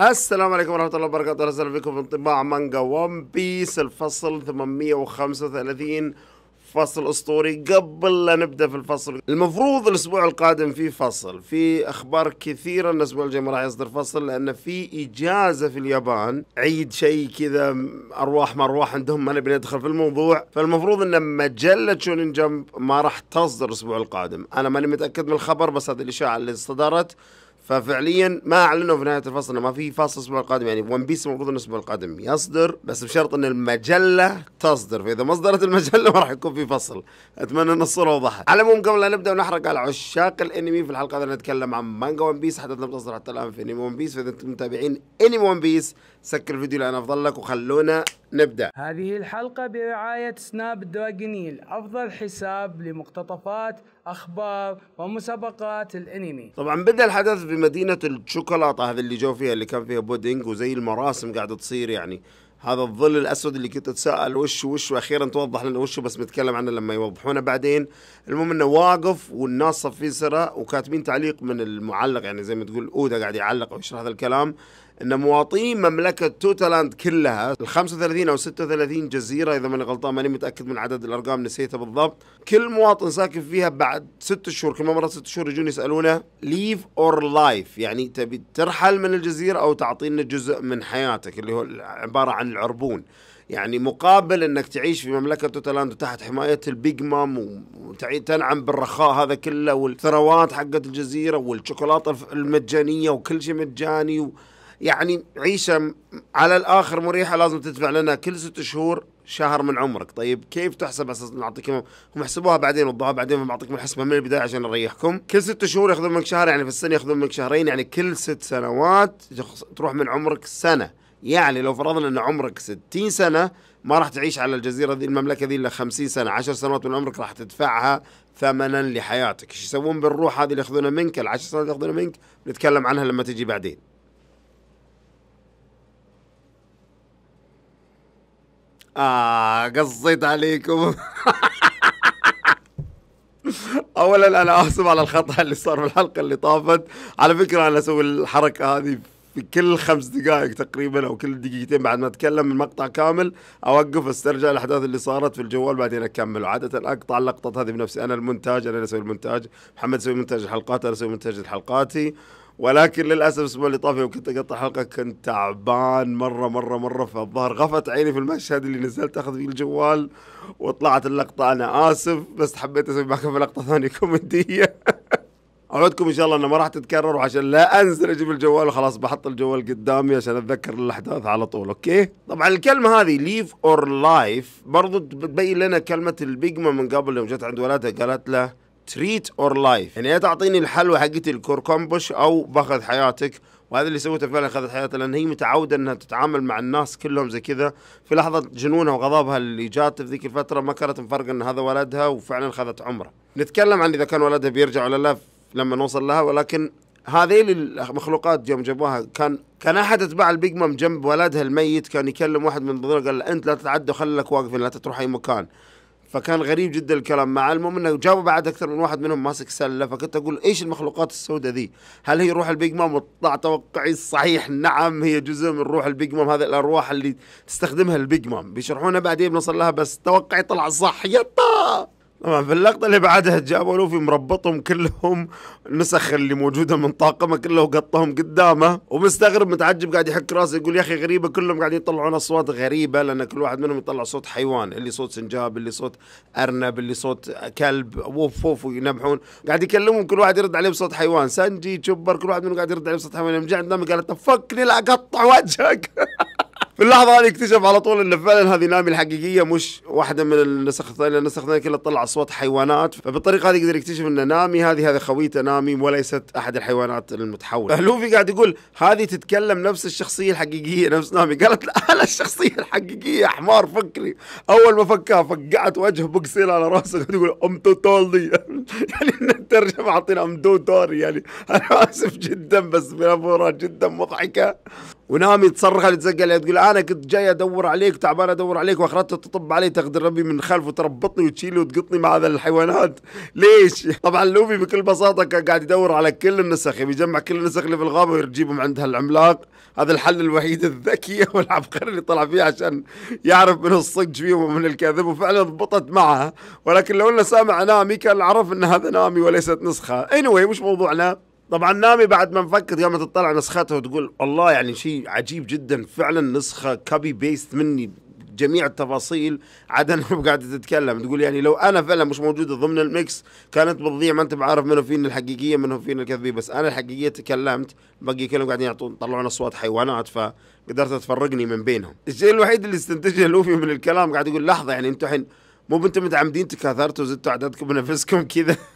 السلام عليكم ورحمة الله وبركاته، أهلا وسهلا بكم في انطباع مانجا ون بيس الفصل 835 فصل اسطوري قبل لا نبدا في الفصل المفروض الاسبوع القادم في فصل في اخبار كثيره ان الاسبوع الجاي ما راح يصدر فصل لان في اجازه في اليابان عيد شيء كذا ارواح ما ارواح عندهم ما نبي ندخل في الموضوع فالمفروض ان مجله شونين جمب ما راح تصدر الاسبوع القادم انا ماني متاكد من الخبر بس هذه الاشاعه اللي صدرت ففعليا ما اعلنوا في نهايه الفصل انه ما في فصل الاسبوع القادم يعني ون بيس المفروض انه الاسبوع القادم يصدر بس بشرط ان المجله تصدر فاذا ما اصدرت المجله ما راح يكون في فصل اتمنى ان الصوره وضحت على العموم قبل لا نبدا ونحرق على عشاق الانمي في الحلقه هذه نتكلم عن مانجا ون بيس حتى لم تصدر حتى الان في انمي ون بيس فاذا انتم متابعين انمي ون بيس سكر الفيديو لان افضل لك وخلونا نبدأ هذه الحلقة برعاية سناب دراجونيل أفضل حساب لمقتطفات أخبار ومسابقات الأنمي طبعا بدأ الحدث بمدينة الشوكولاتة هذا اللي جو فيها اللي كان فيها بودينج وزي المراسم قاعدة تصير يعني هذا الظل الاسود اللي كنت اتساءل وش وش واخيرا توضح لنا وش بس بنتكلم عنه لما يوضحونه بعدين المهم انه واقف والناس صفين سرة وكاتبين تعليق من المعلق يعني زي ما تقول اودا قاعد يعلق ويشرح هذا الكلام ان مواطنين مملكه توتالاند كلها ال 35 او 36 جزيره اذا ماني غلطان ماني متاكد من عدد الارقام نسيتها بالضبط كل مواطن ساكن فيها بعد ست شهور كل مره ست شهور يجون يسالونه ليف اور لايف يعني تبي ترحل من الجزيره او تعطينا جزء من حياتك اللي هو عباره عن العربون يعني مقابل انك تعيش في مملكه توتالاند وتحت حمايه البيج مام وتنعم بالرخاء هذا كله والثروات حقت الجزيره والشوكولاته المجانيه وكل شيء مجاني و... يعني عيشة على الآخر مريحة لازم تدفع لنا كل ست شهور شهر من عمرك طيب كيف تحسب اساس نعطيكم هم يحسبوها بعدين وضعوها بعدين بعطيكم الحسبه من البدايه عشان نريحكم كل ست شهور ياخذون منك شهر يعني في السنه ياخذون منك شهرين يعني كل ست سنوات تروح من عمرك سنه يعني لو فرضنا ان عمرك 60 سنه ما راح تعيش على الجزيره ذي المملكه ذي الا 50 سنه 10 سنوات من عمرك راح تدفعها ثمنا لحياتك ايش يسوون بالروح هذه اللي ياخذونها منك العشر سنوات اللي ياخذونها منك نتكلم عنها لما تجي بعدين آه قصيت عليكم اولا انا اسف على الخطا اللي صار في الحلقه اللي طافت على فكره انا اسوي الحركه هذه في كل خمس دقائق تقريبا او كل دقيقتين بعد ما اتكلم من مقطع كامل اوقف استرجع الاحداث اللي صارت في الجوال بعدين اكمل وعاده اقطع اللقطات هذه بنفسي انا المونتاج انا اللي اسوي المونتاج محمد يسوي مونتاج الحلقات انا اسوي مونتاج حلقاتي ولكن للاسف الاسبوع اللي طاف يوم كنت اقطع حلقه كنت تعبان مره مره مره فالظهر غفت عيني في المشهد اللي نزلت اخذ فيه الجوال وطلعت اللقطه انا اسف بس حبيت اسوي معكم لقطه ثانيه كوميديه اوعدكم ان شاء الله انه ما راح تتكرر وعشان لا انزل اجيب الجوال وخلاص بحط الجوال قدامي عشان اتذكر الاحداث على طول اوكي طبعا الكلمه هذه ليف اور لايف برضو تبين لنا كلمه البيجما من قبل يوم جت عند ولادها قالت له تريت اور لايف يعني يا تعطيني الحلوى حقتي الكركمبش او باخذ حياتك وهذا اللي سوته فعلا اخذت حياتها لان هي متعوده انها تتعامل مع الناس كلهم زي كذا في لحظه جنونها وغضبها اللي جات في ذيك الفتره ما كانت مفرقه ان هذا ولدها وفعلا اخذت عمره. نتكلم عن اذا كان ولدها بيرجع ولا لا لما نوصل لها ولكن هذه المخلوقات يوم جابوها كان كان احد اتباع البيج مام جنب ولدها الميت كان يكلم واحد من ضمنهم قال له انت لا تتعدى خلك واقف لا تروح اي مكان فكان غريب جدا الكلام معه المهم انه جابوا بعد اكثر من واحد منهم ماسك سله فكنت اقول ايش المخلوقات السوداء ذي؟ هل هي روح البيج مام؟ وطلع توقعي الصحيح نعم هي جزء من روح البيج مام هذه الارواح اللي تستخدمها البيج مام بيشرحونا بعدين بنوصل لها بس توقعي طلع صح يطا طبعا في اللقطه اللي بعدها جابوا لوفي مربطهم كلهم النسخ اللي موجوده من طاقمه كله وقطهم قدامه ومستغرب متعجب قاعد يحك راسه يقول يا اخي غريبه كلهم قاعدين يطلعون اصوات غريبه لان كل واحد منهم يطلع صوت حيوان اللي صوت سنجاب اللي صوت ارنب اللي صوت كلب ووف ووف وينبحون قاعد يكلمهم كل واحد يرد عليه بصوت حيوان سنجي تشبر كل واحد منهم قاعد يرد عليه بصوت حيوان يوم جاء عندنا قالت فكني لا اقطع وجهك في اللحظه هذه اكتشف على طول ان فعلا هذه نامي الحقيقيه مش واحده من النسخ الثانيه النسخ الثانيه كلها تطلع اصوات حيوانات فبالطريقه هذه يقدر يكتشف ان نامي هذه هذه خويته نامي وليست احد الحيوانات المتحوله لوفي قاعد يقول هذه تتكلم نفس الشخصيه الحقيقيه نفس نامي قالت لا انا الشخصيه الحقيقيه حمار فكري اول ما فكها فقعت وجه بوكسيل على راسه قاعد يقول ام توتالي يعني الترجمه اعطينا ام دو يعني انا اسف جدا بس بلافورات جدا مضحكه ونامي تصرخ لي تزق عليها يعني تقول انا كنت جاي ادور عليك تعبان ادور عليك واخرته تطب علي تقدر ربي من خلف وتربطني وتشيلي وتقطني مع هذا الحيوانات ليش؟ طبعا لوفي بكل بساطه كان قاعد يدور على كل النسخ يبي يجمع كل النسخ اللي في الغابه ويجيبهم عند هالعملاق هذا الحل الوحيد الذكي والعبقري اللي طلع فيه عشان يعرف من الصدق فيهم ومن الكذب وفعلا ضبطت معها ولكن لو انه سامع نامي كان عرف ان هذا نامي وليست نسخه اني anyway مش موضوعنا طبعا نامي بعد ما نفكر يوم تطلع نسختها وتقول الله يعني شيء عجيب جدا فعلا نسخه كوبي بيست مني جميع التفاصيل عاد انا قاعده تتكلم تقول يعني لو انا فعلا مش موجوده ضمن الميكس كانت بتضيع ما انت بعارف منو فين الحقيقيه منو فين الكذبيه بس انا الحقيقيه تكلمت باقي كلهم قاعدين يعطون يطلعون اصوات حيوانات فقدرت تفرقني من بينهم الشيء الوحيد اللي استنتجه لوفي من الكلام قاعد يقول لحظه يعني انتم الحين مو انتم متعمدين تكاثرتوا وزدتوا اعدادكم بنفسكم كذا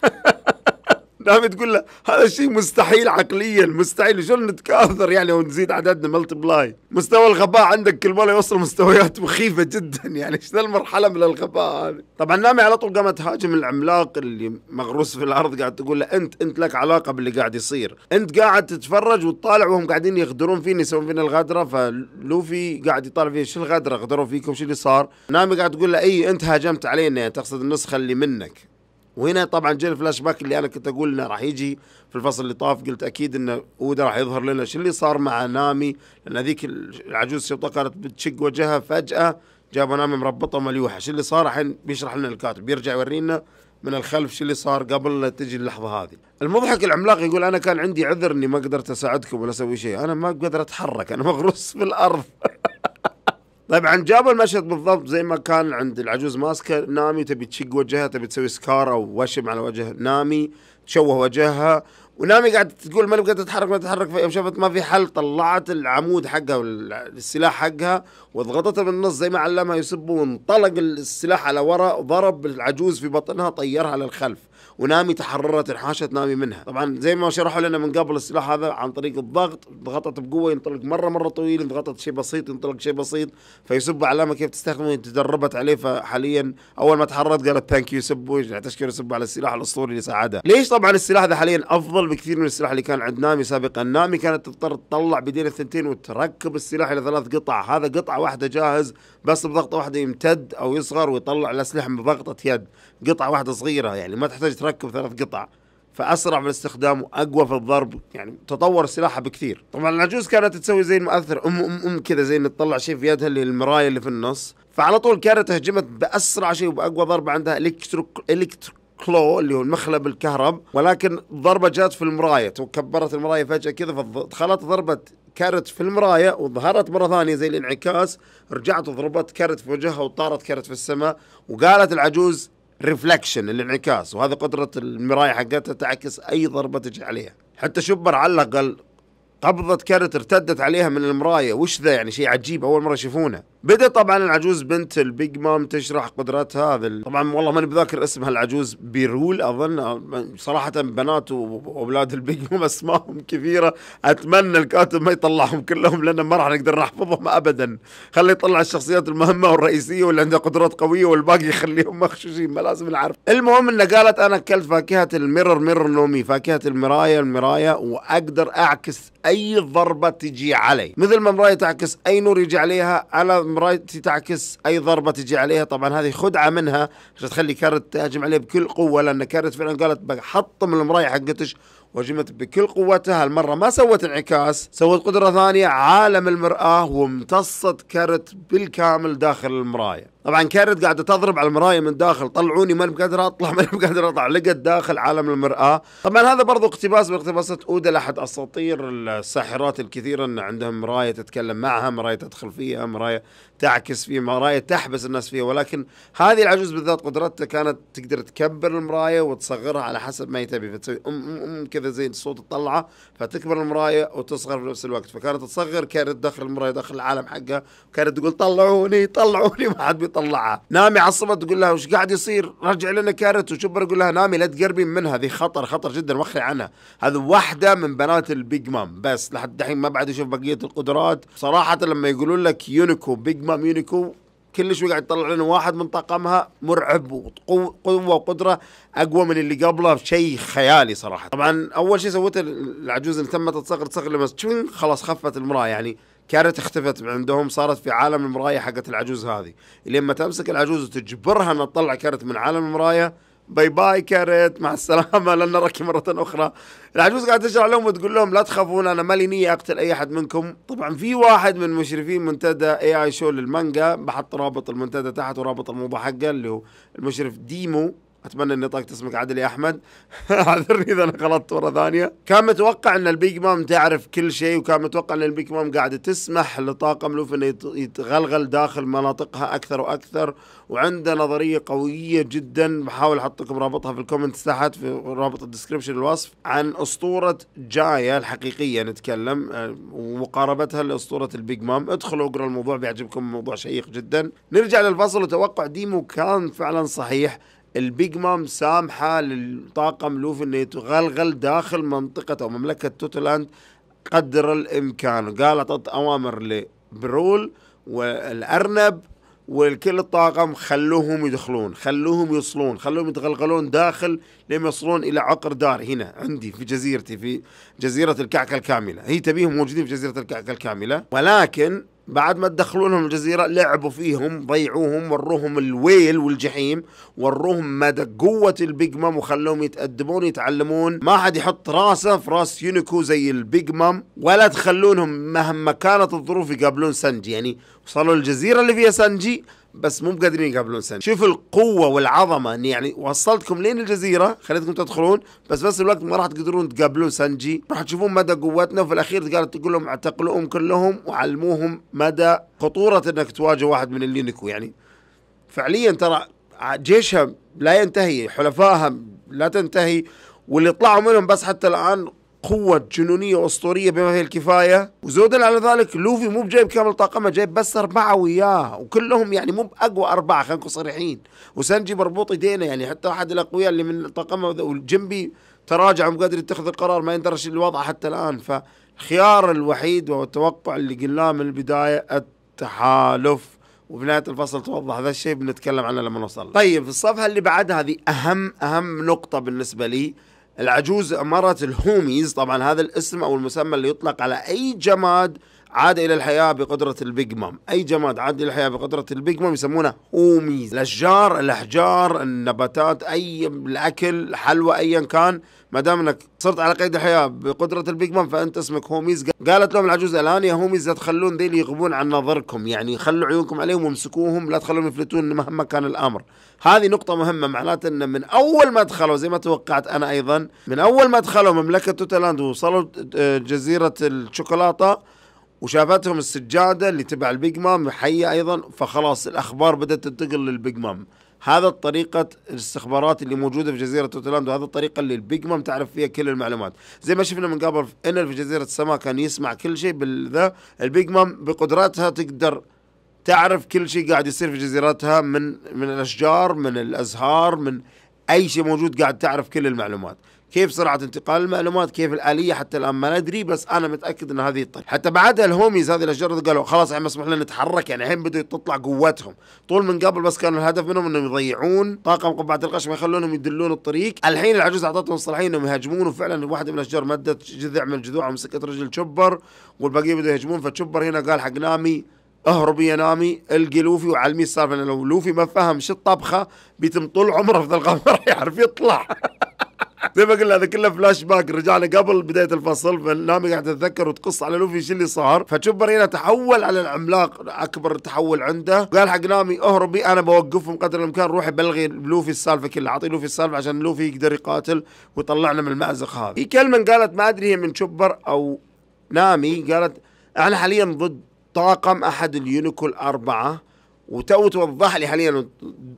دام تقول له هذا الشيء مستحيل عقليا مستحيل شلون نتكاثر يعني ونزيد عددنا ملتبلاي مستوى الغباء عندك كل مره يوصل مستويات مخيفه جدا يعني ايش المرحله من الغباء هذه طبعا نامي على طول قامت تهاجم العملاق اللي مغروس في الارض قاعد تقول له انت انت لك علاقه باللي قاعد يصير انت قاعد تتفرج وتطالع وهم قاعدين يغدرون فينا يسوون فينا الغدره فلوفي قاعد يطالع فيه شو الغدره غدروا فيكم شو اللي صار نامي قاعد تقول له اي انت هاجمت علينا تقصد النسخه اللي منك وهنا طبعا جاء الفلاش باك اللي انا كنت اقول انه راح يجي في الفصل اللي طاف قلت اكيد انه اودا راح يظهر لنا شو اللي صار مع نامي لان هذيك العجوز الشبطه كانت بتشق وجهها فجاه جابوا نامي مربطه مليوحه شو اللي صار الحين بيشرح لنا الكاتب بيرجع يورينا من الخلف شو اللي صار قبل لا تجي اللحظه هذه المضحك العملاق يقول انا كان عندي عذر اني ما قدرت اساعدكم ولا اسوي شيء انا ما قدرت اتحرك انا مغروس في الارض طبعا جابوا المشهد بالضبط زي ما كان عند العجوز ماسكه نامي تبي تشق وجهها تبي تسوي سكار او وشم على وجه نامي تشوه وجهها ونامي قاعد تقول ما قاعد تتحرك ما تتحرك يوم شافت ما في حل طلعت العمود حقها السلاح حقها وضغطته من النص زي ما علمها يسب وانطلق السلاح على وراء وضرب العجوز في بطنها طيرها للخلف ونامي تحررت انحاشت نامي منها طبعا زي ما شرحوا لنا من قبل السلاح هذا عن طريق الضغط ضغطت بقوه ينطلق مره مره طويل ضغطت شيء بسيط ينطلق شيء بسيط فيسب علامه كيف تستخدمه تدربت عليه فحاليا اول ما تحررت قالت ثانك يو سبوا تشكر سب على السلاح الاسطوري اللي ساعدها ليش طبعا السلاح هذا حاليا افضل بكثير من السلاح اللي كان عند نامي سابقا نامي كانت تضطر تطلع بدين الثنتين وتركب السلاح الى ثلاث قطع هذا قطعه واحده جاهز بس بضغطه واحده يمتد او يصغر ويطلع الاسلحه بضغطه يد قطعه واحده صغيره يعني ما تحتاج تحتاج تركب ثلاث قطع فاسرع في الاستخدام واقوى في الضرب يعني تطور سلاحه بكثير طبعا العجوز كانت تسوي زي المؤثر ام ام ام كذا زي ان تطلع شيء في يدها اللي المرايه اللي في النص فعلى طول كانت هجمت باسرع شيء وباقوى ضربه عندها الكترو الكترو كلو اللي هو المخلب الكهرب ولكن ضربه جات في المرايه وكبرت المرايه فجاه كذا فدخلت ضربه كارت في المرايه وظهرت مره ثانيه زي الانعكاس رجعت وضربت كارت في وجهها وطارت كارت في السماء وقالت العجوز ريفلكشن الانعكاس وهذه قدرة المراية حقتها تعكس أي ضربة تجي عليها حتى شبر علق قال قبضة كانت ارتدت عليها من المراية وش ذا يعني شيء عجيب أول مرة يشوفونه بدا طبعا العجوز بنت البيج مام تشرح قدراتها هذا طبعا والله ماني بذاكر اسمها العجوز بيرول اظن صراحه بنات واولاد البيج مام اسمائهم كثيره اتمنى الكاتب ما يطلعهم كلهم لان ما راح نقدر نحفظهم ابدا خلي يطلع الشخصيات المهمه والرئيسيه واللي عندها قدرات قويه والباقي يخليهم مخشوشين ما لازم نعرف المهم انه قالت انا اكلت فاكهه الميرر ميرر نومي فاكهه المرايه المرايه واقدر اعكس اي ضربه تجي علي مثل ما المرايه تعكس اي نور يجي عليها على مرايتي تعكس اي ضربه تجي عليها طبعا هذه خدعه منها عشان تخلي كارت تهاجم عليه بكل قوه لان كارت فعلا قالت بحطم المرايه حقتش وهجمت بكل قوتها المرة ما سوت انعكاس سوت قدرة ثانية عالم المرآة وامتصت كارت بالكامل داخل المراية طبعا كانت قاعده تضرب على المرايه من داخل طلعوني ماني بقادر اطلع ماني بقادر اطلع لقت داخل عالم المراه طبعا هذا برضو اقتباس من اقتباسات اودا لاحد اساطير الساحرات الكثيره ان عندهم مرايه تتكلم معها مرايه تدخل فيها مرايه تعكس فيها مرايه تحبس الناس فيها ولكن هذه العجوز بالذات قدرتها كانت تقدر تكبر المرايه وتصغرها على حسب ما هي تبي فتسوي ام ام ام كذا زي الصوت الطلعه فتكبر المرايه وتصغر في نفس الوقت فكانت تصغر كانت داخل المرايه داخل العالم حقها وكانت تقول طلعوني طلعوني ما حد تطلعها نامي عصبت تقول لها وش قاعد يصير رجع لنا كارت وشبر يقول لها نامي لا تقربين منها هذه خطر خطر جدا وخري عنها هذه واحده من بنات البيج مام بس لحد الحين ما بعد اشوف بقيه القدرات صراحه لما يقولون لك يونيكو بيج مام يونيكو كل شوي قاعد يطلع لنا واحد من طاقمها مرعب وقوه وقدره اقوى من اللي قبله شيء خيالي صراحه طبعا اول شيء سويته العجوز اللي تم تتصغر تصغر لما خلاص خفت المراه يعني كانت اختفت عندهم صارت في عالم المرايه حقت العجوز هذه لما تمسك العجوز وتجبرها انها تطلع كارت من عالم المرايه باي باي كارت مع السلامه لن نراك مره اخرى العجوز قاعده تشرح لهم وتقول لهم لا تخافون انا مالي نيه اقتل اي احد منكم طبعا في واحد من مشرفين منتدى اي اي شو للمانجا بحط رابط المنتدى تحت ورابط الموضوع حقه اللي هو المشرف ديمو اتمنى اني طقت اسمك عدل يا احمد اعذرني اذا انا غلطت مره ثانيه كان متوقع ان البيج مام تعرف كل شيء وكان متوقع ان البيج مام قاعده تسمح لطاقم لوف انه يتغلغل داخل مناطقها اكثر واكثر وعنده نظريه قويه جدا بحاول احط لكم رابطها في الكومنتس تحت في رابط الديسكربشن الوصف عن اسطوره جايا الحقيقيه نتكلم آه، ومقاربتها لاسطوره البيج مام ادخلوا اقروا الموضوع بيعجبكم موضوع شيق جدا نرجع للفصل وتوقع ديمو كان فعلا صحيح البيج مام سامحه للطاقم لوفي انه يتغلغل داخل منطقه او مملكه توتلاند قدر الامكان قال اوامر لبرول والارنب والكل الطاقم خلوهم يدخلون خلوهم يوصلون خلوهم يتغلغلون داخل لما يصلون الى عقر دار هنا عندي في جزيرتي في جزيره الكعكه الكامله هي تبيهم موجودين في جزيره الكعكه الكامله ولكن بعد ما تدخلوا لهم الجزيرة لعبوا فيهم ضيعوهم وروهم الويل والجحيم وروهم مدى قوة البيج مام وخلوهم يتأدبون يتعلمون ما حد يحط راسه في راس يونيكو زي البيج مام ولا تخلونهم مهما كانت الظروف يقابلون سنج يعني وصلوا للجزيرة اللي فيها سانجي بس مو قادرين يقابلون سانجي شوفوا القوة والعظمة اني يعني وصلتكم لين الجزيرة خليتكم تدخلون بس بس الوقت ما راح تقدرون تقابلون سانجي راح تشوفون مدى قوتنا وفي الاخير قالت تقول لهم اعتقلوهم كلهم وعلموهم مدى خطورة انك تواجه واحد من اللينكو يعني فعليا ترى جيشها لا ينتهي حلفائها لا تنتهي واللي طلعوا منهم بس حتى الان قوة جنونية أسطورية بما فيه الكفاية وزودا على ذلك لوفي مو بجايب كامل طاقمه جايب بس أربعة وياه وكلهم يعني مو بأقوى أربعة خلينا نكون صريحين وسنجي مربوط إيدينا يعني حتى أحد الأقوياء اللي من طاقمه والجنبي تراجع مو قادر يتخذ القرار ما يندرش الوضع حتى الآن فالخيار الوحيد والتوقع اللي قلناه من البداية التحالف وبنهاية الفصل توضح هذا الشيء بنتكلم عنه لما نوصل طيب الصفحه اللي بعدها هذه اهم اهم نقطه بالنسبه لي العجوز أمرت الهوميز طبعا هذا الاسم أو المسمى اللي يطلق على أي جماد عاد الى الحياه بقدره البيج مام اي جماد عاد الى الحياه بقدره البيج مام يسمونه هوميز الاشجار الاحجار النباتات اي الاكل حلوى ايا كان ما دام انك صرت على قيد الحياه بقدره البيج مام فانت اسمك هوميز قالت لهم العجوز الان يا هوميز لا تخلون ذيل يغبون عن نظركم يعني خلوا عيونكم عليهم وامسكوهم لا تخلوهم يفلتون مهما كان الامر هذه نقطه مهمه معناته ان من اول ما دخلوا زي ما توقعت انا ايضا من اول ما دخلوا مملكه توتالاند ووصلوا آه، جزيره الشوكولاته وشافتهم السجاده اللي تبع البيج مام حيه ايضا فخلاص الاخبار بدات تنتقل للبيج مام هذا طريقة الاستخبارات اللي موجودة في جزيرة توتلاند وهذا الطريقة اللي البيج مام تعرف فيها كل المعلومات زي ما شفنا من قبل انر في جزيرة السماء كان يسمع كل شيء بالذا البيج مام بقدراتها تقدر تعرف كل شيء قاعد يصير في جزيرتها من من الاشجار من الازهار من اي شيء موجود قاعد تعرف كل المعلومات كيف سرعة انتقال المعلومات كيف الآلية حتى الآن ما ندري بس أنا متأكد أن هذه الطريقة حتى بعدها الهوميز هذه الأشجار قالوا خلاص الحين مسموح لنا نتحرك يعني الحين بدوا تطلع قوتهم طول من قبل بس كان الهدف منهم أنهم يضيعون طاقم قبعة القش ما يخلونهم يدلون الطريق الحين العجوز أعطتهم الصلاحية أنهم يهاجمون وفعلا واحدة من الأشجار مدت جذع من جذوعها ومسكت رجل تشوبر والباقيين بدوا يهاجمون فتشوبر هنا قال حق نامي اهرب يا نامي القي لوفي وعلمي السالفه لو لوفي ما فهم شو الطبخه بيتم طول عمره في القمر يعرف يطلع زي ما قلنا هذا كله فلاش باك رجعنا قبل بدايه الفصل فنامي قاعد تتذكر وتقص على لوفي شو اللي صار فتشوف برينا تحول على العملاق اكبر تحول عنده وقال حق نامي اهربي انا بوقفهم قدر الامكان روحي بلغي لوفي السالفه كلها اعطي لوفي السالفه عشان لوفي يقدر يقاتل ويطلعنا من المأزق هذا في كلمه قالت ما ادري هي من شوبر او نامي قالت احنا حاليا ضد طاقم احد اليونيكو الاربعه وتو توضح لي حاليا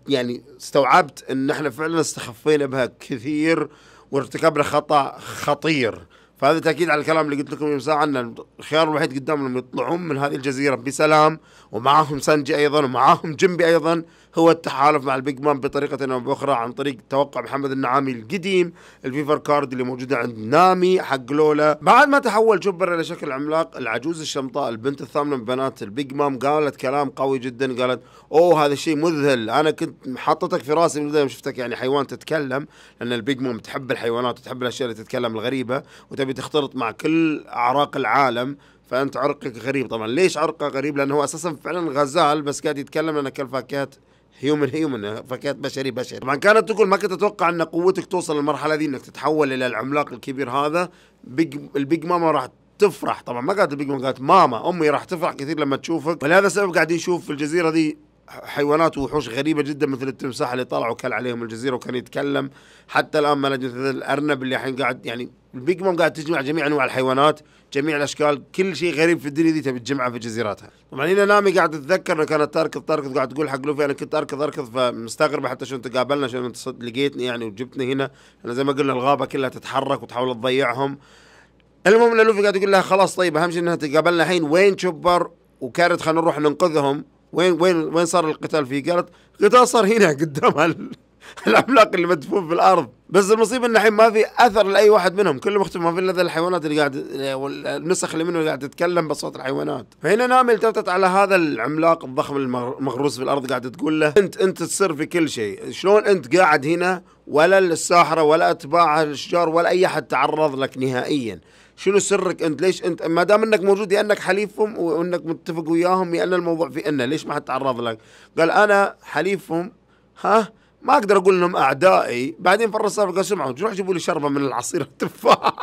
يعني استوعبت ان احنا فعلا استخفينا بها كثير وارتكبنا خطا خطير فهذا تاكيد على الكلام اللي قلت لكم من ساعه ان الخيار الوحيد قدامهم يطلعون من هذه الجزيره بسلام ومعاهم سانجي ايضا ومعاهم جنبي ايضا هو التحالف مع البيج مان بطريقه او باخرى عن طريق توقع محمد النعامي القديم الفيفر كارد اللي موجوده عند نامي حق لولا بعد ما تحول جبر الى شكل عملاق العجوز الشمطاء البنت الثامنه من بنات البيج مام قالت كلام قوي جدا قالت اوه هذا الشيء مذهل انا كنت حطتك في راسي من ما شفتك يعني حيوان تتكلم لان البيج مام تحب الحيوانات وتحب الاشياء اللي تتكلم الغريبه وتبي تختلط مع كل اعراق العالم فانت عرقك غريب طبعا ليش عرقه غريب لانه هو اساسا فعلا غزال بس قاعد يتكلم انك كل فاكهات هيومن هيومن فاكهات بشري بشري طبعا كانت تقول ما كنت اتوقع ان قوتك توصل للمرحله دي انك تتحول الى العملاق الكبير هذا بيج البيج ماما راح تفرح طبعا ما قالت البيج ماما قالت ماما امي راح تفرح كثير لما تشوفك ولهذا السبب قاعدين نشوف في الجزيره دي حيوانات ووحوش غريبه جدا مثل التمساح اللي طلع وكل عليهم الجزيره وكان يتكلم حتى الان ما نجد الارنب اللي الحين قاعد يعني البيج مام قاعد تجمع جميع انواع الحيوانات جميع الاشكال كل شيء غريب في الدنيا دي تبي تجمعه في جزيراتها طبعا هنا نامي قاعد تتذكر انه كانت تركض تركض قاعد تقول حق لوفي انا كنت اركض اركض فمستغربه حتى شلون تقابلنا شلون لقيتني يعني وجبتني هنا انا زي ما قلنا الغابه كلها تتحرك وتحاول تضيعهم المهم ان لوفي قاعد يقول لها خلاص طيب اهم شيء انها تقابلنا الحين وين شوبر وكارت خلينا نروح ننقذهم وين وين وين صار القتال فيه؟ قالت قتال صار هنا قدام العملاق اللي مدفون في الارض بس المصيبه ان الحين ما في اثر لاي واحد منهم كلهم مختفي ما في الا الحيوانات اللي قاعد النسخ اللي منه اللي قاعد تتكلم بصوت الحيوانات فهنا نامي التفتت على هذا العملاق الضخم المغروس في الارض قاعد تقول له انت انت السر في كل شيء شلون انت قاعد هنا ولا الساحره ولا اتباع الاشجار ولا اي احد تعرض لك نهائيا شنو سرك انت ليش انت ما دام انك موجود يا انك حليفهم وانك متفق وياهم يا ان الموضوع في انه ليش ما حد تعرض لك قال انا حليفهم ها ما اقدر اقول انهم اعدائي بعدين فر السالفه قال سمعوا روح جيبوا لي شربه من العصير التفاح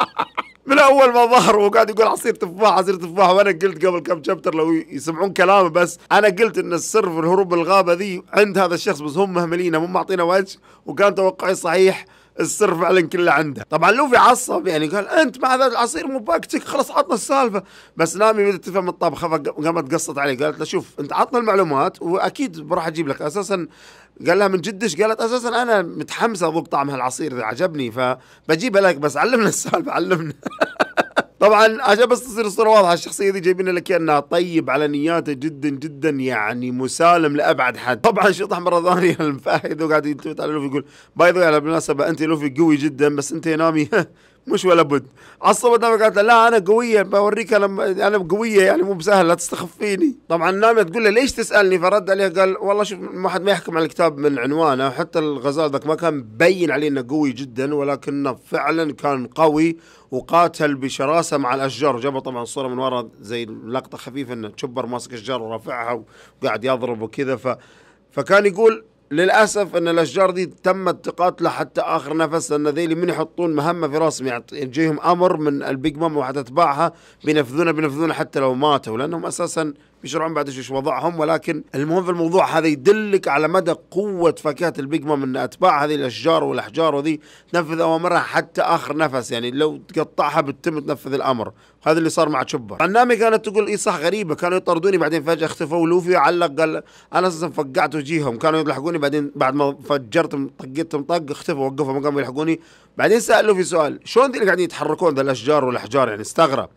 من اول ما ظهر وقاعد يقول عصير تفاح عصير تفاح وانا قلت قبل كم شابتر لو يسمعون كلامي بس انا قلت ان السر في الهروب من الغابه ذي عند هذا الشخص بس هم مهملينه مو معطينا وجه وكان توقعي صحيح السر فعلا كله عنده طبعا لوفي عصب يعني قال انت مع ذا العصير مو باكتك خلاص عطنا السالفه بس نامي من تفهم الطبخه قامت قصت عليه قالت له شوف انت عطنا المعلومات واكيد راح اجيب لك اساسا قال لها من جدش قالت اساسا انا متحمسه اذوق طعم هالعصير ذا عجبني فبجيبه لك بس علمنا السالفه علمنا طبعا عشان بس تصير الصوره واضحه الشخصيه دي جايبين لك انها طيب على نياته جدا جدا يعني مسالم لابعد حد طبعا شطح مره ثانيه المفاهد وقاعد يلتفت على لوفي يقول باي ذا على بالمناسبه انت لوفي قوي جدا بس انت نامي مش ولا بد عصبت عصبتنا قالت لا انا قويه بوريك انا انا قويه يعني مو بسهل لا تستخفيني طبعا ناميه تقول له ليش تسالني فرد عليها قال والله شوف ما حد ما يحكم على الكتاب من عنوانه حتى الغزال ذاك ما كان مبين عليه انه قوي جدا ولكنه فعلا كان قوي وقاتل بشراسه مع الاشجار جابوا طبعا الصوره من ورا زي لقطه خفيفه انه تشبر ماسك اشجار ورافعها وقاعد يضرب وكذا ف فكان يقول للأسف أن الأشجار دي تم التقاط حتى آخر نفس لأن ذيلي من يحطون مهمة في راسهم يجيهم يعني أمر من البيج مام وهتتبعها بينفذونها بينفذونها حتى لو ماتوا لأنهم أساسا بيشرعون بعد ايش وضعهم ولكن المهم في الموضوع هذا يدلك على مدى قوه فاكهه البيج مام ان اتباع هذه الاشجار والاحجار وذي تنفذ اوامرها حتى اخر نفس يعني لو تقطعها بتتم تنفذ الامر هذا اللي صار مع تشبر النامي كانت تقول اي صح غريبه كانوا يطردوني بعدين فجاه اختفوا لوفي علق قال انا اساسا فقعت وجيهم كانوا يلحقوني بعدين بعد ما فجرتهم طقيتهم طق اختفوا وقفوا ما قاموا يلحقوني بعدين سال لوفي سؤال شلون ذي اللي قاعدين يتحركون ذا الاشجار والاحجار يعني استغرب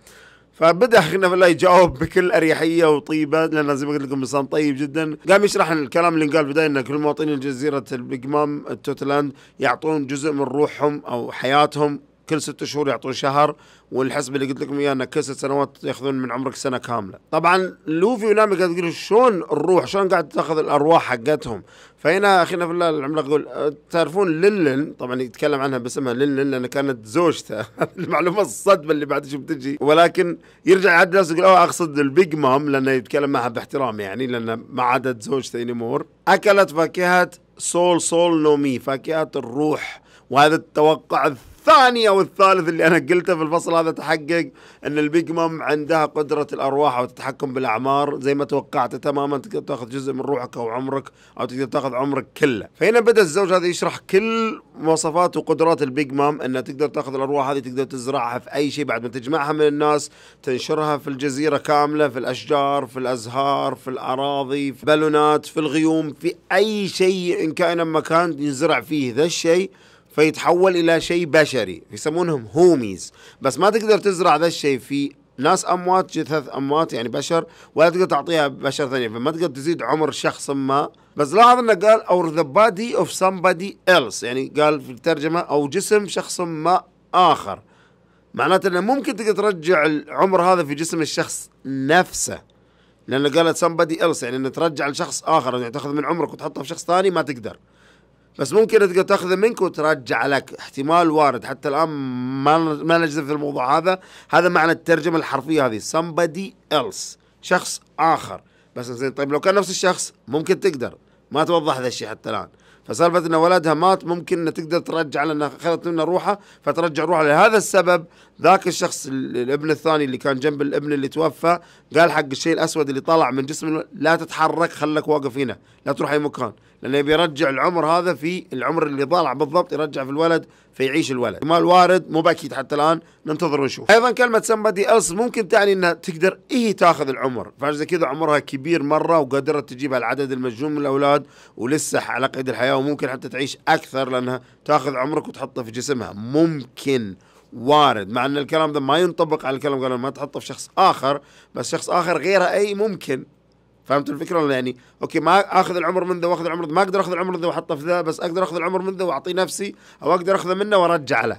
فبدا اخينا بالله يجاوب بكل اريحيه وطيبه لان زي ما قلت لكم انسان طيب جدا، قام يشرح الكلام اللي انقال بدايه ان كل مواطنين جزيره البيج مام التوتلاند يعطون جزء من روحهم او حياتهم كل ست شهور يعطون شهر والحسب اللي قلت لكم اياه انه كل ست سنوات ياخذون من عمرك سنه كامله. طبعا لوفي ونامي قاعد يقولوا شلون الروح شلون قاعد تاخذ الارواح حقتهم؟ فهنا اخينا في الله العملاق يقول أه، تعرفون للن طبعا يتكلم عنها باسمها للن لان كانت زوجته المعلومه الصدمه اللي بعد شو بتجي ولكن يرجع عاد الناس يقول اوه اقصد البيج مام لانه يتكلم معها باحترام يعني لان ما عادت زوجته انيمور اكلت فاكهه سول سول نومي فاكهه الروح وهذا التوقع الثاني او الثالث اللي انا قلته في الفصل هذا تحقق ان البيج مام عندها قدره الارواح او التحكم بالاعمار زي ما توقعت تماما تقدر تاخذ جزء من روحك او عمرك او تقدر تاخذ عمرك كله فهنا بدا الزوج هذا يشرح كل مواصفات وقدرات البيج مام انها تقدر تاخذ الارواح هذه تقدر تزرعها في اي شيء بعد ما تجمعها من الناس تنشرها في الجزيره كامله في الاشجار في الازهار في الاراضي في بالونات في الغيوم في اي شيء ان كان مكان يزرع فيه ذا الشيء فيتحول الى شيء بشري يسمونهم هوميز بس ما تقدر تزرع ذا الشيء في ناس اموات جثث اموات يعني بشر ولا تقدر تعطيها بشر ثانيه فما تقدر تزيد عمر شخص ما بس لاحظ انه قال اور ذا بادي اوف somebody ايلس يعني قال في الترجمه او جسم شخص ما اخر معناته انه ممكن تقدر ترجع العمر هذا في جسم الشخص نفسه لانه قالت somebody ايلس يعني انه ترجع لشخص اخر يعني تاخذ من عمرك وتحطه في شخص ثاني ما تقدر بس ممكن تاخذه منك وترجع لك احتمال وارد حتى الان ما ما نجزم في الموضوع هذا هذا معنى الترجمه الحرفيه هذه somebody else شخص اخر بس زين طيب لو كان نفس الشخص ممكن تقدر ما توضح هذا الشيء حتى الان فسالفه ان ولدها مات ممكن انها تقدر ترجع لانها اخذت منه روحه فترجع روحه لهذا السبب ذاك الشخص الابن الثاني اللي كان جنب الابن اللي توفى قال حق الشيء الاسود اللي طلع من جسمه لا تتحرك خلك واقف هنا لا تروح اي مكان لأنه بيرجع العمر هذا في العمر اللي ضالع بالضبط يرجع في الولد فيعيش الولد ما وارد مو باكيد حتى الآن ننتظر ونشوف أيضا كلمة سمبادي else ممكن تعني أنها تقدر إيه تاخذ العمر فعشان كذا عمرها كبير مرة وقدرت تجيب العدد المجنون من الأولاد ولسه على قيد الحياة وممكن حتى تعيش أكثر لأنها تاخذ عمرك وتحطه في جسمها ممكن وارد مع ان الكلام ده ما ينطبق على الكلام قالوا ما تحطه في شخص اخر بس شخص اخر غيرها اي ممكن فهمت الفكره ولا يعني اوكي ما اخذ العمر من ذا واخذ العمر ما اقدر اخذ العمر ذا واحطه في ذا بس اقدر اخذ العمر من ذا واعطي نفسي او اقدر اخذه منه وارجع له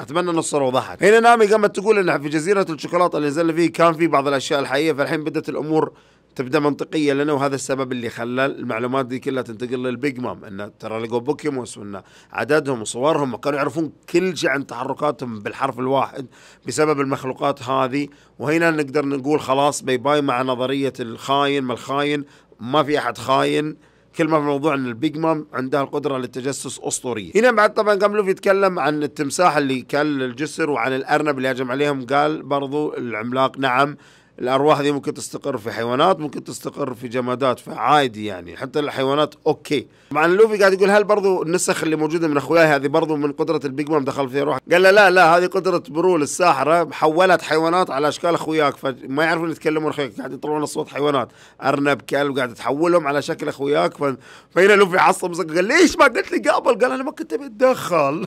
اتمنى ان الصوره وضحت هنا نامي قامت تقول انها في جزيره الشوكولاته اللي نزلنا فيه كان في بعض الاشياء الحقيقيه فالحين بدات الامور تبدا منطقيه لنا وهذا السبب اللي خلى المعلومات دي كلها تنتقل للبيج مام انه ترى لقوا بوكيموس وان عددهم وصورهم وكانوا يعرفون كل شيء عن تحركاتهم بالحرف الواحد بسبب المخلوقات هذه وهنا نقدر نقول خلاص باي باي مع نظريه الخاين ما الخاين ما في احد خاين كل ما في موضوع ان البيج مام عندها القدرة للتجسس اسطورية. هنا بعد طبعا قام لوفي يتكلم عن التمساح اللي كل الجسر وعن الارنب اللي هجم عليهم قال برضو العملاق نعم الارواح دي ممكن تستقر في حيوانات ممكن تستقر في جمادات فعادي يعني حتى الحيوانات اوكي مع لوفي قاعد يقول هل برضو النسخ اللي موجوده من اخوياي هذه برضو من قدره البيج مام دخل فيها روح قال له لا لا هذه قدره برول الساحره حولت حيوانات على اشكال اخوياك فما يعرفون يتكلمون اخوياك قاعد يطلعون اصوات حيوانات ارنب كلب قاعد تحولهم على شكل اخوياك ف... فهنا لوفي عصب قال ليش ما قلت لي قبل قال انا ما كنت بتدخل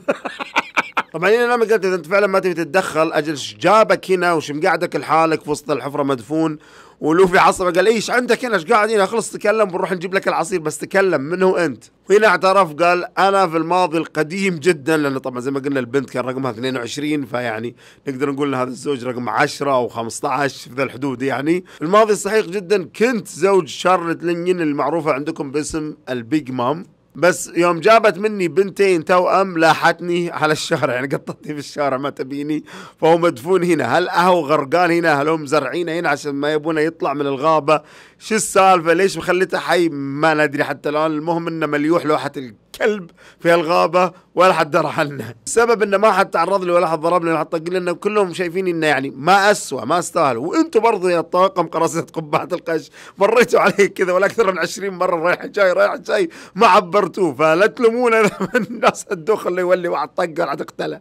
طبعا هنا لما قلت اذا انت فعلا ما تبي تتدخل اجل ايش جابك هنا وش مقعدك لحالك في وسط الحفره مدفون ولوفي عصبه قال ايش عندك هنا ايش قاعد هنا خلص تكلم بنروح نجيب لك العصير بس تكلم من هو انت وهنا اعترف قال انا في الماضي القديم جدا لانه طبعا زي ما قلنا البنت كان رقمها 22 فيعني نقدر نقول ان هذا الزوج رقم 10 او 15 في ذا الحدود يعني الماضي السحيق جدا كنت زوج شارلت لينين المعروفه عندكم باسم البيج مام بس يوم جابت مني بنتين توأم لاحتني على الشارع يعني قطتني في الشارع ما تبيني فهو مدفون هنا هل أهو غرقان هنا هل هم زرعينه هنا عشان ما يبونه يطلع من الغابة شو السالفة ليش مخليته حي ما ندري حتى الآن المهم إنه مليوح لوحة كلب في هالغابه ولا حد درى عنا السبب انه ما حد تعرض لي ولا حد ضربني ولا حد طق لي كلهم شايفين انه يعني ما اسوء ما استاهلوا وانتم برضه يا الطاقم قراصنه قبعه القش مريتوا عليه كذا ولا اكثر من 20 مره رايح جاي رايح جاي ما عبرتوه فلا تلومون الناس الدخل اللي يولي واحد طق ولا تقتله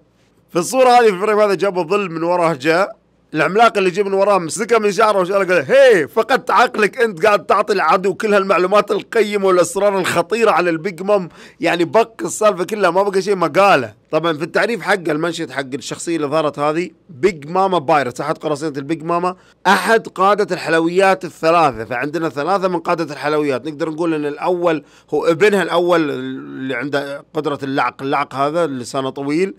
في الصوره هذه في الفريم هذا جابوا ظل من وراه جاء العملاق اللي جاي من وراه مسكها من شعره وشعره قال هي فقدت عقلك انت قاعد تعطي العدو كل هالمعلومات القيمه والاسرار الخطيره على البيج مام يعني بق السالفه كلها ما بقى شيء ما قاله طبعا في التعريف حق المنشط حق الشخصيه اللي ظهرت هذه بيج ماما بايرتس احد قراصنه البيج ماما احد قاده الحلويات الثلاثه فعندنا ثلاثه من قاده الحلويات نقدر نقول ان الاول هو ابنها الاول اللي عنده قدره اللعق اللعق هذا لسانه طويل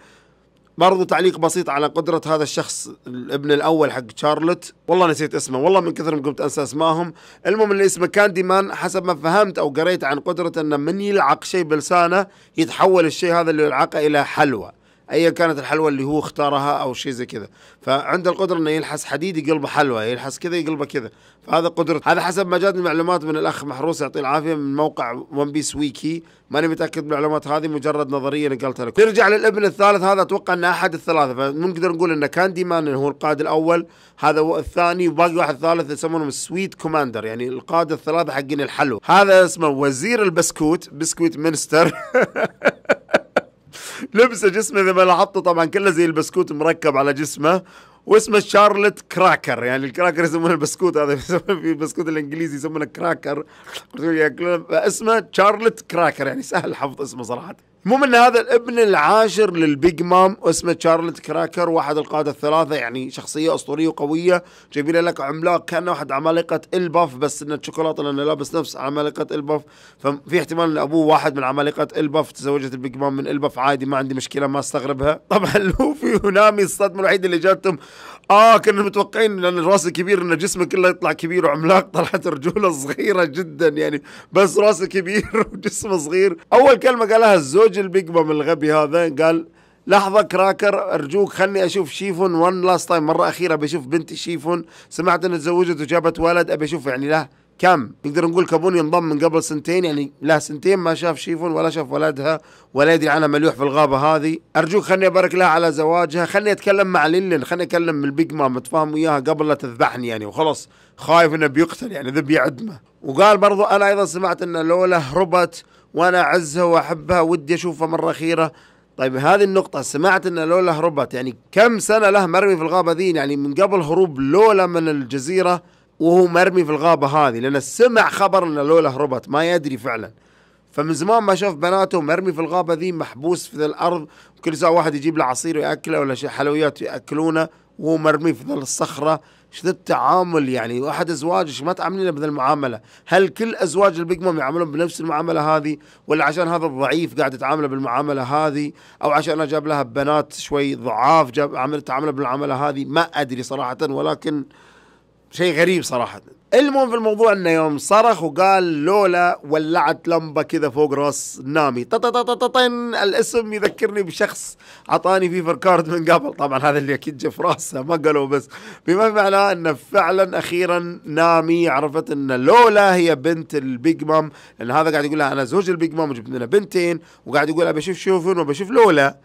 برضو تعليق بسيط على قدرة هذا الشخص الابن الأول حق شارلوت والله نسيت اسمه والله من كثر ما قمت أنسى اسمائهم المهم اللي اسمه كاندي مان حسب ما فهمت أو قريت عن قدرة أنه من يلعق شيء بلسانه يتحول الشيء هذا اللي يلعقه إلى حلوى ايا كانت الحلوى اللي هو اختارها او شيء زي كذا فعنده القدره انه يلحس حديد يقلبه حلوى يلحس كذا يقلبه كذا فهذا قدرة هذا حسب ما جاتني معلومات من الاخ محروس يعطيه العافيه من موقع ون بيس ويكي ماني متاكد من المعلومات هذه مجرد نظريه نقلتها لكم نرجع للابن الثالث هذا اتوقع انه احد الثلاثه فنقدر نقول ان كاندي مان هو القائد الاول هذا هو الثاني وباقي واحد ثالث يسمونهم السويت كوماندر يعني القاده الثلاثه حقين الحلو هذا اسمه وزير البسكوت بسكويت مينستر لبسه جسمه زي ما لاحظتوا طبعا كله زي البسكوت مركب على جسمه واسمه شارلت كراكر يعني الكراكر يسمونه البسكوت هذا في البسكوت الانجليزي يسمونه كراكر اسمه شارلت كراكر يعني سهل حفظ اسمه صراحه المهم ان هذا الابن العاشر للبيج مام اسمه تشارلت كراكر واحد القاده الثلاثه يعني شخصيه اسطوريه وقويه جايبين لك عملاق كان واحد عمالقه الباف بس انه شوكولاته لانه لابس نفس عمالقه الباف ففي احتمال ان ابوه واحد من عمالقه الباف تزوجت البيج مام من الباف عادي ما عندي مشكله ما استغربها طبعا لوفي ونامي الصدمه الوحيده اللي جاتهم اه كنا متوقعين لان الراس كبير ان جسمه كله يطلع كبير وعملاق طلعت رجوله صغيره جدا يعني بس راسه كبير وجسمه صغير اول كلمه قالها الزوج البيج بام الغبي هذا قال لحظة كراكر أرجوك خلني أشوف شيفون وان لاست تايم مرة أخيرة بشوف بنتي شيفون سمعت أن تزوجت وجابت ولد أبي أشوف يعني له كم نقدر نقول كابون ينضم من قبل سنتين يعني لا سنتين ما شاف شيفون ولا شاف ولدها ولا يدري عنها مليوح في الغابه هذه ارجوك خلني ابارك لها على زواجها خلني اتكلم مع ليلن خلني من البيج مام اتفاهم وياها قبل لا تذبحني يعني وخلص خايف انه بيقتل يعني ذبي عدمه وقال برضو انا ايضا سمعت ان لولا هربت وانا اعزها واحبها ودي اشوفها مره اخيره طيب هذه النقطة سمعت ان لولا هربت يعني كم سنة له مرمي في الغابة ذي يعني من قبل هروب لولا من الجزيرة وهو مرمي في الغابه هذه لانه سمع خبر ان لولا هربت ما يدري فعلا فمن زمان ما شاف بناته مرمي في الغابه ذي محبوس في الارض وكل ساعه واحد يجيب له عصير وياكله ولا شيء حلويات ياكلونه وهو مرمي في ذا الصخره شو التعامل يعني واحد ازواج ما تعاملين بهذه المعامله هل كل ازواج البيج مام يعاملون بنفس المعامله هذه ولا عشان هذا الضعيف قاعد يتعامله بالمعامله هذه او عشان جاب لها بنات شوي ضعاف جاب عمل تعامله بالمعامله هذه ما ادري صراحه ولكن شيء غريب صراحه المهم في الموضوع انه يوم صرخ وقال لولا ولعت لمبه كذا فوق راس نامي طن الاسم يذكرني بشخص عطاني فيفر كارد من قبل طبعا هذا اللي اكيد جف في راسه ما قالوا بس بما معناه انه فعلا اخيرا نامي عرفت ان لولا هي بنت البيج مام لان هذا قاعد يقول لها انا زوج البيج مام وجبت لنا بنتين وقاعد يقول ابي اشوف شوفن وبشوف لولا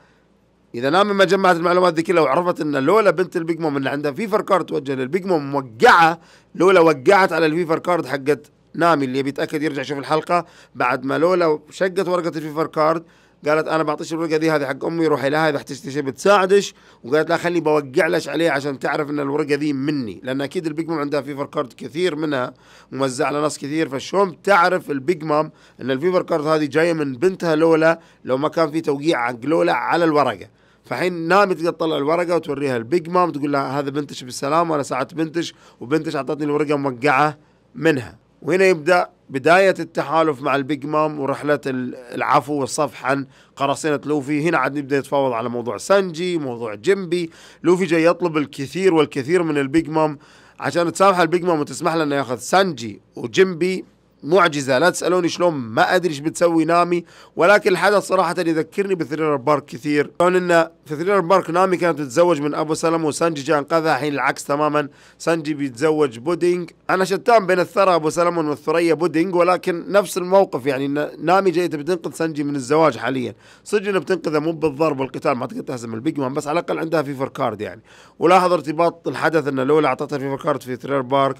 اذا ما جمعت المعلومات دي كلها وعرفت ان لولا بنت البيج مام اللي عندها فيفر كارد توجه للبيج مام موقعه لولا وقعت على الفيفر كارد حقت نامي اللي بيتاكد يرجع يشوف الحلقه بعد ما لولا شقت ورقه الفيفر كارد قالت انا بعطيش الورقه دي هذه حق امي روحي لها اذا احتجتي شيء بتساعدش وقالت لا خلي بوقع لك عليه عشان تعرف ان الورقه دي مني لان اكيد البيج مام عندها فيفر كارد كثير منها موزع على ناس كثير فشلون بتعرف البيج مام ان الفيفر كارد هذه جايه من بنتها لولا لو ما كان في توقيع حق لولا على الورقه فحين نامي تقدر تطلع الورقه وتوريها البيج مام تقول لها هذا بنتش بالسلام وانا ساعدت بنتش وبنتش اعطتني الورقه موقعه منها وهنا يبدا بدايه التحالف مع البيج مام ورحله العفو والصفح عن قراصنه لوفي هنا عاد نبدا يتفاوض على موضوع سانجي موضوع جيمبي لوفي جاي يطلب الكثير والكثير من البيج مام عشان تسامح البيج مام وتسمح له انه ياخذ سانجي وجيمبي معجزه لا تسالوني شلون ما ادري ايش بتسوي نامي ولكن الحدث صراحه يذكرني بثريلر بارك كثير كون إن في ثريلر بارك نامي كانت تتزوج من ابو سلمه وسانجي جاء انقذها الحين العكس تماما سانجي بيتزوج بودينج انا شتان بين الثرى ابو سلمون والثريا بودينج ولكن نفس الموقف يعني نامي جايه بتنقذ سانجي من الزواج حاليا صدق انها بتنقذها مو بالضرب والقتال ما تقدر تهزم البيج مان بس على الاقل عندها فيفر كارد يعني ولاحظ ارتباط الحدث انه لولا اعطتها فيفر كارد في ثريلر بارك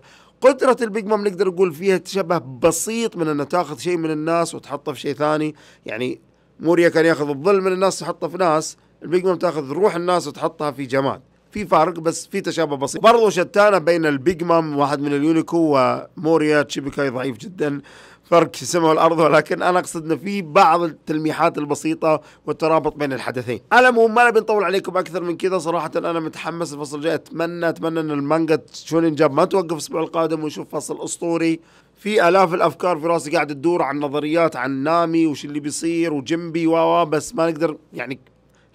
قدرة البيج مام نقدر نقول فيها تشبه بسيط من أنه تاخذ شيء من الناس وتحطه في شيء ثاني يعني موريا كان ياخذ الظل من الناس وتحطه في ناس البيج مام تاخذ روح الناس وتحطها في جماد في فارق بس في تشابه بسيط برضو شتانة بين البيج مام واحد من اليونيكو وموريا تشيبيكاي ضعيف جدا فرق السماء والارض ولكن انا اقصد انه في بعض التلميحات البسيطه والترابط بين الحدثين. على العموم ما نبي نطول عليكم اكثر من كذا صراحه انا متحمس الفصل الجاي اتمنى اتمنى ان المانجا شونين جاب ما توقف الاسبوع القادم ونشوف فصل اسطوري في الاف الافكار في راسي قاعد تدور عن نظريات عن نامي وش اللي بيصير وجنبي و بس ما نقدر يعني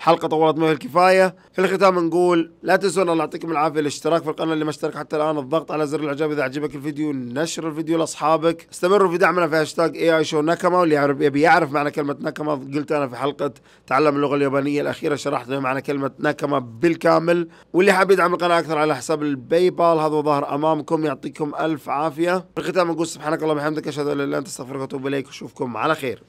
حلقه طولت ما الكفايه في الختام نقول لا تنسون الله يعطيكم العافيه الاشتراك في القناه اللي ما اشترك حتى الان الضغط على زر الاعجاب اذا عجبك الفيديو نشر الفيديو لاصحابك استمروا في دعمنا في هاشتاج اي اي شو نكما واللي يعرف يبي يعرف معنى كلمه نكما قلت انا في حلقه تعلم اللغه اليابانيه الاخيره شرحت له معنى كلمه نكما بالكامل واللي حاب يدعم القناه اكثر على حساب الباي بال هذا ظهر امامكم يعطيكم الف عافيه في الختام نقول سبحانك اللهم وبحمدك اشهد ان لا اله الا انت استغفرك واتوب اليك واشوفكم على خير